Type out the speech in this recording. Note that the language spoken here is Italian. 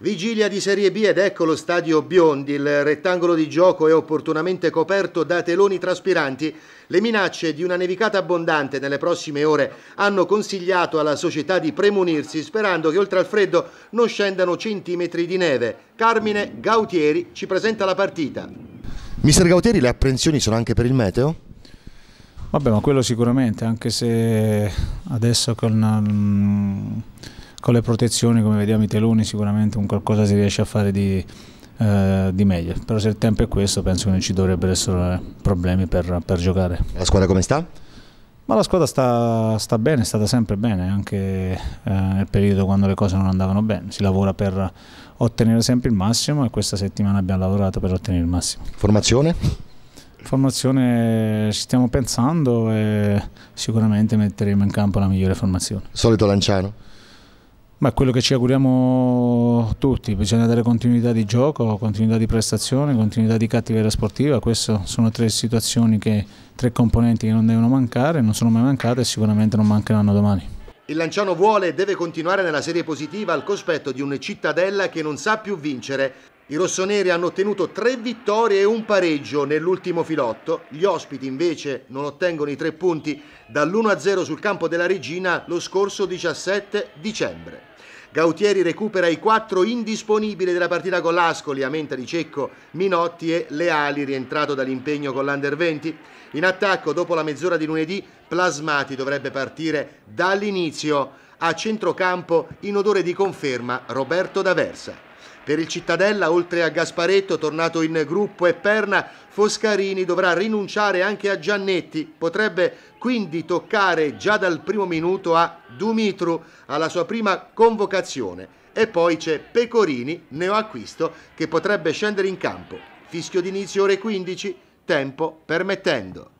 Vigilia di Serie B ed ecco lo stadio Biondi, il rettangolo di gioco è opportunamente coperto da teloni traspiranti. Le minacce di una nevicata abbondante nelle prossime ore hanno consigliato alla società di premunirsi sperando che oltre al freddo non scendano centimetri di neve. Carmine Gautieri ci presenta la partita. Mister Gautieri, le apprensioni sono anche per il meteo? Vabbè, ma quello sicuramente, anche se adesso con... Um con le protezioni come vediamo i teloni sicuramente un qualcosa si riesce a fare di, eh, di meglio però se il tempo è questo penso che non ci dovrebbero essere problemi per, per giocare la squadra come sta? Ma la squadra sta, sta, bene, è stata sempre bene, anche eh, nel periodo quando le cose non andavano bene. Si lavora per ottenere sempre il massimo e questa settimana abbiamo lavorato per ottenere il massimo. Formazione? Formazione ci stiamo pensando e sicuramente metteremo in campo la migliore formazione. Solito Lanciano? Ma quello che ci auguriamo tutti, bisogna dare continuità di gioco, continuità di prestazione, continuità di cattiveria sportiva, queste sono tre situazioni, che, tre componenti che non devono mancare, non sono mai mancate e sicuramente non mancheranno domani. Il Lanciano vuole e deve continuare nella serie positiva al cospetto di una cittadella che non sa più vincere. I rossoneri hanno ottenuto tre vittorie e un pareggio nell'ultimo filotto, gli ospiti invece non ottengono i tre punti dall'1-0 sul campo della Regina lo scorso 17 dicembre. Gautieri recupera i quattro indisponibili della partita con l'Ascoli, Amenta di Cecco, Minotti e Leali rientrato dall'impegno con l'Under 20. In attacco dopo la mezz'ora di lunedì Plasmati dovrebbe partire dall'inizio a centrocampo, in odore di conferma, Roberto D'Aversa. Per il Cittadella, oltre a Gasparetto, tornato in gruppo e perna, Foscarini dovrà rinunciare anche a Giannetti. Potrebbe quindi toccare già dal primo minuto a Dumitru alla sua prima convocazione. E poi c'è Pecorini, neoacquisto, che potrebbe scendere in campo. Fischio d'inizio ore 15, tempo permettendo.